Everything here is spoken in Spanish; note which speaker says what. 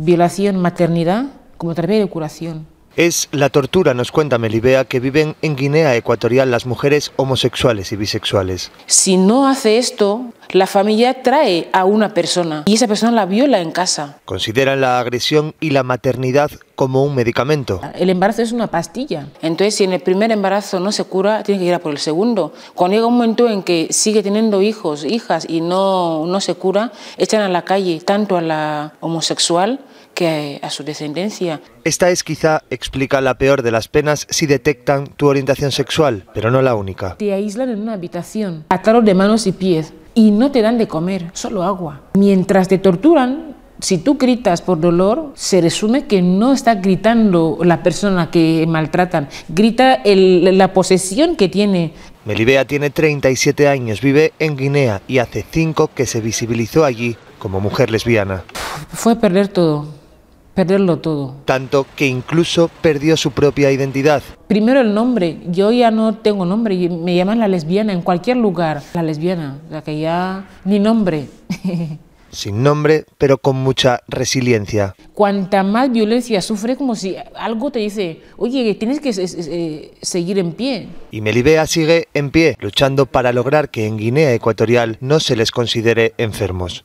Speaker 1: violación, maternidad, como también curación.
Speaker 2: Es la tortura, nos cuenta Melibea, que viven en Guinea Ecuatorial las mujeres homosexuales y bisexuales.
Speaker 1: Si no hace esto, la familia trae a una persona y esa persona la viola en casa.
Speaker 2: Consideran la agresión y la maternidad como un medicamento.
Speaker 1: El embarazo es una pastilla. Entonces, si en el primer embarazo no se cura, tiene que ir a por el segundo. Cuando llega un momento en que sigue teniendo hijos, hijas y no, se cura, echan a la calle tanto a la homosexual que a su descendencia.
Speaker 2: Esta es quizá, explica la peor de las penas si detectan tu orientación sexual, pero no la única.
Speaker 1: Te aíslan en una habitación, atados de manos y pies, y no te dan de comer, solo agua. Mientras te torturan, si tú gritas por dolor, se resume que no está gritando la persona que maltratan, grita la posesión que tiene.
Speaker 2: Melibea tiene 37 años, vive en Guinea y hace cinco que se visibilizó allí como mujer lesbiana.
Speaker 1: Fue perder todo perderlo todo.
Speaker 2: Tanto que incluso perdió su propia identidad.
Speaker 1: Primero el nombre, yo ya no tengo nombre, me llaman la lesbiana en cualquier lugar, la lesbiana, la que ya ni nombre.
Speaker 2: Sin nombre, pero con mucha resiliencia.
Speaker 1: Cuanta más violencia sufre, como si algo te dice, oye, tienes que eh, eh, eh, seguir en pie.
Speaker 2: Y Melibea sigue en pie, luchando para lograr que en Guinea Ecuatorial no se les considere enfermos.